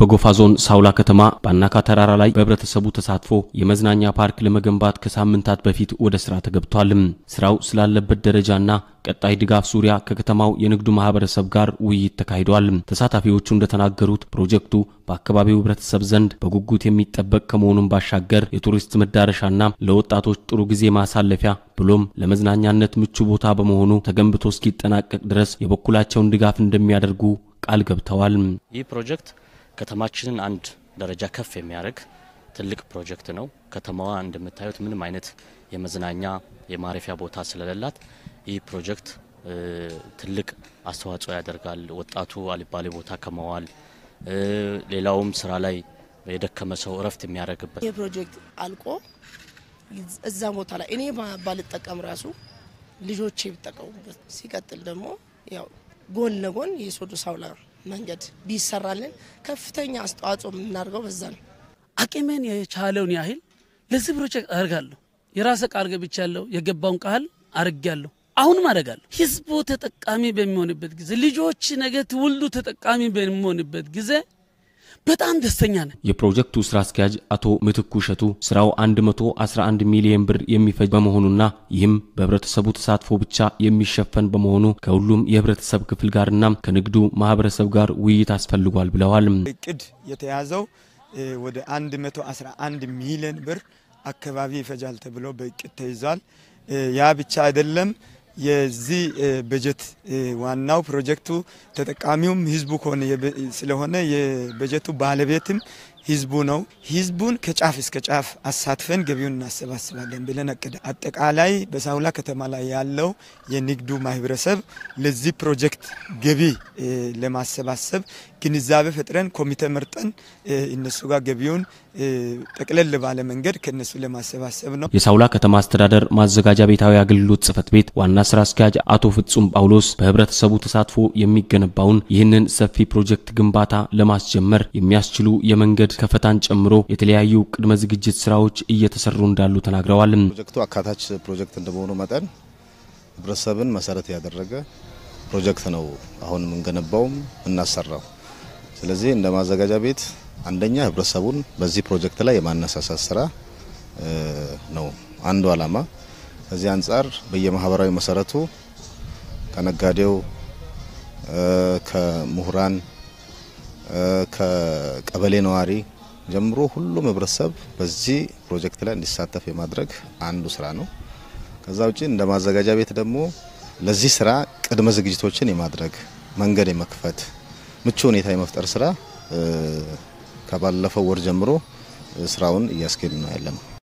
በጎፋ ዞን ሳውላ ከተማ በአናካ ተራራ ላይ በህብረተሰቡ ተሳትፎ የመዝናኛ ፓርክ ለመገንባት ከሳምንታት በፊት ወደ ስራ ተገብቷል። ስራው ስላለበት ደረጃና ቀጣይ ድጋፍ ዙሪያ ከከተማው የንግዱ ማህበረሰብ ጋር ውይይት ተካሂዷል። ተሳታፊዎቹ እንደተናገሩት ፕሮጀክቱ በአካባቢው ህብረተሰብ ዘንድ በጉጉት የሚጠበቅ ከመሆኑም ባሻገር የቱሪስት መዳረሻና ለወጣቶች ጥሩ ጊዜ ማሳለፊያ ብሎም ለመዝናኛነት ምቹ ቦታ በመሆኑ ተገንብቶ እስኪጠናቀቅ ድረስ የበኩላቸውን ድጋፍ እንደሚያደርጉ ቃል ገብተዋል። ይህ ፕሮጀክት ከተማችንን አንድ ደረጃ ከፍ የሚያደርግ ትልቅ ፕሮጀክት ነው። ከተማዋ እንደምታዩት ምንም አይነት የመዝናኛ የማረፊያ ቦታ ስለሌላት ይህ ፕሮጀክት ትልቅ አስተዋጽኦ ያደርጋል። ወጣቱ አልባሌ ቦታ ከመዋል ሌላውም ስራ ላይ የደከመ ሰው እረፍት የሚያደርግበት ይህ ፕሮጀክት አልቆ እዛ ቦታ ላይ እኔ ባልጠቀም ራሱ ልጆቼ ቢጠቀሙበት፣ ሲቀጥል ደግሞ ያው ጎን ለጎን የሶዶ ሳውላ መንገድ ቢሰራልን ከፍተኛ አስተዋጽኦ የምናደርገው በዛ ነው። አቅሜን የቻለውን ያህል ለዚህ ፕሮጀክት አደርጋለሁ። የራሰ ቃል ገብቻለሁ። የገባውን ቃል አድርጌያለሁ። አሁንም አደርጋለሁ። ህዝቡ ተጠቃሚ በሚሆንበት ጊዜ፣ ልጆች ነገ ትውልዱ ተጠቃሚ በሚሆንበት ጊዜ በጣም ደስተኛ ነን። የፕሮጀክቱ ስራ አስኪያጅ አቶ ምትኩ እሸቱ ስራው 111 ሚሊዮን ብር የሚፈጅ በመሆኑና ይህም በህብረተሰቡ ተሳትፎ ብቻ የሚሸፈን በመሆኑ ከሁሉም የህብረተሰብ ክፍል ጋርና ከንግዱ ማህበረሰብ ጋር ውይይት አስፈልጓል ብለዋል። እቅድ የተያዘው ወደ 111 ሚሊዮን ብር አካባቢ ይፈጃል ተብሎ በእቅድ ተይዟል። ያ ብቻ አይደለም። የዚህ በጀት ዋናው ፕሮጀክቱ ተጠቃሚውም ህዝቡ ስለሆነ የበጀቱ ባለቤትም ህዝቡ ነው። ህዝቡን ከጫፍ እስከ ጫፍ አሳትፈን ገቢውን እናሰባስባለን ብለን አቅደ አጠቃላይ በሳውላ ከተማ ላይ ያለው የንግዱ ማህበረሰብ ለዚህ ፕሮጀክት ገቢ ለማሰባሰብ ግንዛቤ ፈጥረን ኮሚቴ መርጠን እነሱ ጋር ገቢውን ጠቅለል ባለ መንገድ ከነሱ ለማሰባሰብ ነው። የሳውላ ከተማ አስተዳደር ማዘጋጃ ቤታዊ አገልግሎት ጽህፈት ቤት ዋና ስራ አስኪያጅ አቶ ፍጹም ጳውሎስ በህብረተሰቡ ተሳትፎ የሚገነባውን ይህንን ሰፊ ፕሮጀክት ግንባታ ለማስጀመር የሚያስችሉ የመንገድ መንገድ ከፈታን ጨምሮ የተለያዩ ቅድመ ዝግጅት ስራዎች እየተሰሩ እንዳሉ ተናግረዋል። ፕሮጀክቱ አካታች ፕሮጀክት እንደመሆኑ መጠን ህብረተሰብን መሰረት ያደረገ ፕሮጀክት ነው። አሁን የምንገነባውም እናሰራው። ስለዚህ እንደ ማዘጋጃ ቤት አንደኛ ህብረተሰቡን በዚህ ፕሮጀክት ላይ የማነሳሳት ስራ ነው አንዱ አላማ። ከዚህ አንጻር በየማህበራዊ መሰረቱ ከነጋዴው ከምሁራን ከቀበሌ ነዋሪ ጀምሮ ሁሉም ህብረተሰብ በዚህ ፕሮጀክት ላይ እንዲሳተፍ የማድረግ አንዱ ስራ ነው። ከዛ ውጭ እንደ ማዘጋጃ ቤት ደግሞ ለዚህ ስራ ቅድመ ዝግጅቶችን የማድረግ መንገድ የመክፈት ምቹ ሁኔታ የመፍጠር ስራ ከባለፈው ወር ጀምሮ ስራውን እያስኬድ ነው ያለነው።